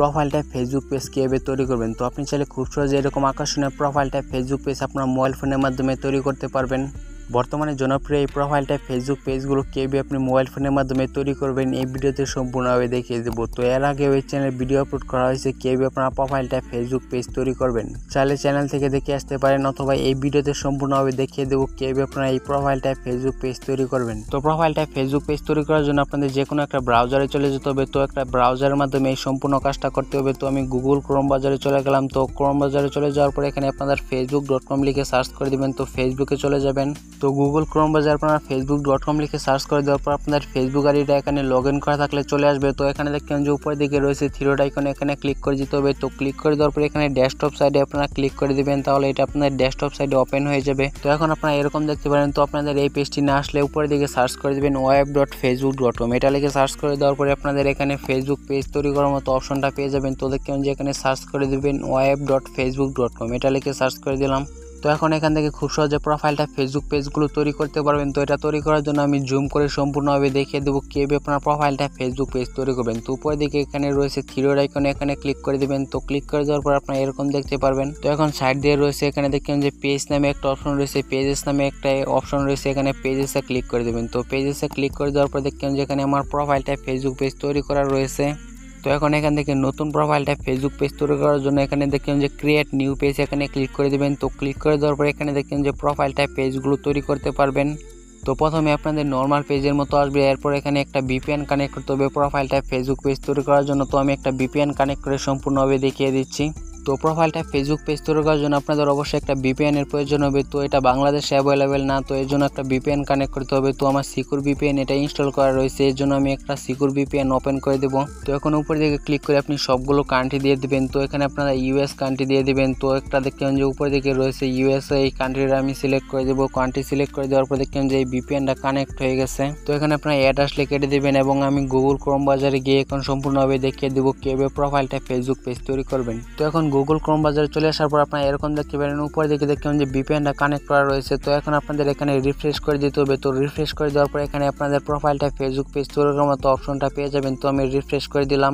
প্রোফাইলটায় Facebook page কীভাবে তৈরি করবেন তো আপনি চাইলে খুব সহজে এরকম আকর্ষণীয় প্রোফাইলটায় ফেসবুক পেজ আপনার মোবাইল ফোনের মাধ্যমে তৈরি করতে পারবেন বর্তমানে জনপ্রিয় এই প্রোফাইলটা ফেসবুক পেজগুলো কেবি আপনি মোবাইল ফোনের মাধ্যমে তৈরি করবেন এই ভিডিওতে সম্পূর্ণভাবে দেখিয়ে দেব তো এর আগে ওই চ্যানেল ভিডিও আপলোড করা হয়েছে কেবি আপনার প্রোফাইলটা ফেসবুক পেজ তৈরি করবেন চাইলে চ্যানেল থেকে দেখে আসতে পারেন অথবা এই ভিডিওতে সম্পূর্ণভাবে দেখিয়ে দেবো কেবি আপনার এই প্রোফাইলটা ফেসবুক পেজ তৈরি করবেন তো প্রোফাইলটা ফেসবুক পেজ তৈরি করার জন্য আপনাদের যে কোনো একটা ব্রাউজারে চলে যেতে হবে তো একটা ব্রাউজারের মাধ্যমে এই সম্পূর্ণ কাজটা করতে হবে তো আমি গুগল ক্রোম বাজারে চলে গেলাম তো ক্রোম বাজারে চলে যাওয়ার পরে এখানে আপনাদের ফেসবুক ডট কম লিখে সার্চ করে দেবেন তো ফেসবুকে চলে যাবেন তো গুগল ক্রোম বাজার আপনারা ফেসবুক ডট কম লিখে সার্চ করে দেওয়ার পর আপনার ফেসবুক আইডিটা এখানে লগ ইন করা থাকলে চলে আসবে তো এখানে দেখেন যে উপরের দিকে রয়েছে থ্রিরোড আইকন এখানে ক্লিক করে দিতে হবে তো ক্লিক করে দেওয়ার পর এখানে ডেস্কটপ সাইডে আপনারা ক্লিক করে দেবেন তাহলে এটা আপনার ডেস্কটপ সাইডে ওপেন হয়ে যাবে তো এখন আপনারা এরকম দেখতে পারেন তো আপনাদের এই পেজটি না আসলে উপরের দিকে সার্চ করে দেবেন web dot Facebook dot com এটা লিখে সার্চ করে দেওয়ার পরে আপনাদের এখানে ফেসবুক পেজ তৈরি করার মতো অপশনটা পেয়ে যাবেন তো দেখেন যে এখানে সার্চ করে দেবেন web dot Facebook dot com এটা লিখে সার্চ করে দিলাম তো এখন এখান থেকে খুব সহজে প্রোফাইলটা ফেসবুক পেজগুলো তৈরি করতে পারবেন তো এটা তৈরি করার জন্য আমি জুম করে সম্পূর্ণভাবে দেখিয়ে দেবো কীভাবে আপনার প্রোফাইলটা ফেসবুক পেজ তৈরি করবেন তো উপরে দিকে এখানে রয়েছে থিরো আইকনে এখানে ক্লিক করে দেবেন তো ক্লিক করে দেওয়ার পর আপনার এরকম দেখতে পারবেন তো এখন সাইড দিয়ে রয়েছে এখানে দেখবেন যে পেজ নামে একটা অপশন রয়েছে পেজেস নামে একটা অপশন রয়েছে এখানে পেজেসে ক্লিক করে দেবেন তো পেজেসে ক্লিক করে দেওয়ার পর দেখবেন যে এখানে আমার প্রোফাইলটা ফেসবুক পেজ তৈরি করা রয়েছে তো এখন এখান থেকে নতুন প্রোফাইলটা ফেসবুক পেজ তৈরি করার জন্য এখানে দেখবেন যে ক্রিয়েট নিউ পেজ এখানে ক্লিক করে দেবেন তো ক্লিক করে দেওয়ার পর এখানে দেখবেন যে প্রোফাইলটা পেজগুলো তৈরি করতে পারবেন তো প্রথমে আপনাদের নর্মাল পেজের মতো আসবে এরপর এখানে একটা বিপিএন কানেক্ট করতে হবে প্রোফাইলটা ফেসবুক পেজ তৈরি করার জন্য তো আমি একটা বিপিএন কানেক্ট করে সম্পূর্ণভাবে দেখিয়ে দিচ্ছি তো প্রোফাইলটা ফেসবুক পেজ তৈরি করার জন্য আপনাদের অবশ্যই একটা বিপিএনের প্রয়োজন হবে তো এটা বাংলাদেশে অ্যাভেলেবেল না তো এর জন্য একটা বিপিএন কানেক্ট করতে হবে তো আমার সিকিউর বিপিএন এটা ইনস্টল করা রয়েছে এর জন্য আমি একটা সিকিউর বিপিএন ওপেন করে দেবো তো এখন উপর দিকে ক্লিক করে আপনি সবগুলো কান্ট্রি দিয়ে দেবেন তো এখানে আপনারা ইউএস কান্ট্রি দিয়ে দেবেন তো একটা দেখবেন যে উপর দিকে রয়েছে ইউএস এই কান্ট্রিটা আমি সিলেক্ট করে দেবো কান্ট্রি সিলেক্ট করে দেওয়ার পর দেখবেন যে এই বিপিএনটা কানেক্ট হয়ে গেছে তো এখানে আপনার অ্যাড্রেস কেটে দেবেন এবং আমি গুগল ক্রোম বাজারে গিয়ে এখন সম্পূর্ণভাবে দেখিয়ে দেবো কীভাবে প্রোফাইলটা ফেসবুক পেজ তৈরি করবেন তো এখন গুগল ক্রোম বাজারে চলে আসার পর আপনারা এরকম দেখতে পারেন উপরে দিকে দেখতে পাবেন যে বিপিএনটা কানেক্ট করা রয়েছে তো এখন আপনাদের এখানে রিফ্রেশ করে দিতে হবে তো রিফ্রেশ করে দেওয়ার পর এখানে আপনাদের প্রোফাইলটা ফেসবুক পেজ তৈরি করার মতো অপশনটা পেয়ে যাবেন তো আমি রিফ্রেশ করে দিলাম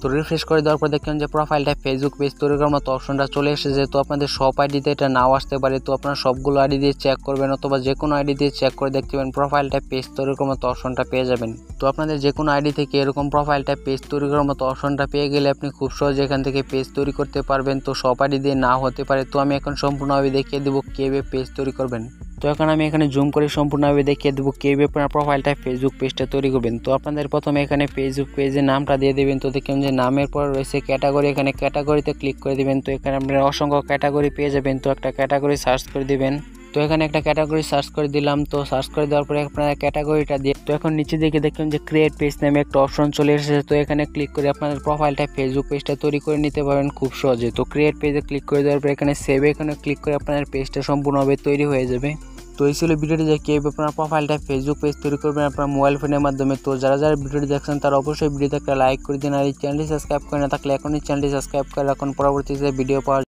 তো রিফ্রেশ করে দেওয়ার পর দেখবেন যে প্রোফাইলটা ফেসবুক পেজ তৈরি করার মতো অপশনটা চলে এসেছে তো আপনাদের সব আইডিতে এটা নাও আসতে পারে তো আপনারা সবগুলো আইডি দিয়ে চেক করবেন অথবা যে কোনো আইডি দিয়ে চেক করে দেখতে পাবেন প্রোফাইলটা পেজ তৈরি করার মতো অপশনটা পেয়ে যাবেন তো আপনাদের যে কোনো আইডি থেকে এরকম প্রোফাইলটা পেজ তৈরি করার মতো অপশনটা পেয়ে গেলে আপনি খুব সহজে এখান থেকে পেজ তৈরি করতে পারবেন তো সব আইডি দিয়ে না হতে পারে তো আমি এখন সম্পূর্ণভাবে দেখিয়ে দেবো কেভাবে পেজ তৈরি করবেন তো এখন আমি এখানে জুম করে সম্পূর্ণভাবে দেখিয়ে দেবো কেউ আপনার প্রোফাইলটা ফেসবুক পেজটা তৈরি করবেন তো আপনাদের প্রথমে এখানে ফেসবুক পেজের নামটা দিয়ে দেবেন তো দেখুন যে নামের পর রয়েছে ক্যাটাগরি এখানে ক্যাটাগরিতে ক্লিক করে দেবেন তো এখানে আপনারা অসংখ্য ক্যাটাগরি পেয়ে যাবেন তো একটা ক্যাটাগরি সার্চ করে দেবেন তো এখানে একটা ক্যাটাগরি সার্চ করে দিলাম তো সার্চ করে দেওয়ার পরে আপনারা ক্যাটাগরিটা দিয়ে তো এখন নিচে দেখে দেখলাম যে ক্রিয়েট পেজ নামে একটা অপশন চলে এসেছে তো এখানে ক্লিক করে আপনাদের প্রোফাইলটা ফেসবুক পেজটা তৈরি করে নিতে পারেন খুব সহজে তো ক্রিয়েট পেজে ক্লিক করে দেওয়ার পরে এখানে সেভ এখানে ক্লিক করে আপনার পেজটা সম্পূর্ণভাবে তৈরি হয়ে যাবে তো এই ছিল ভিডিওটি যে কীভাবে আপনার প্রোফাইলটা ফেসবুক পেজ তৈরি করবেন আপনার মোবাইল ফোনের মাধ্যমে তো যারা যারা ভিডিওটি দেখছেন তারা অবশ্যই ভিডিওতে একটা লাইক করে দিন আর এই চ্যানেলটি সাবস্ক্রাইব করে না থাকলে এখনই চ্যানেলটি সাবস্ক্রাইব করে এখন পরবর্তীতে ভিডিও পাওয়ার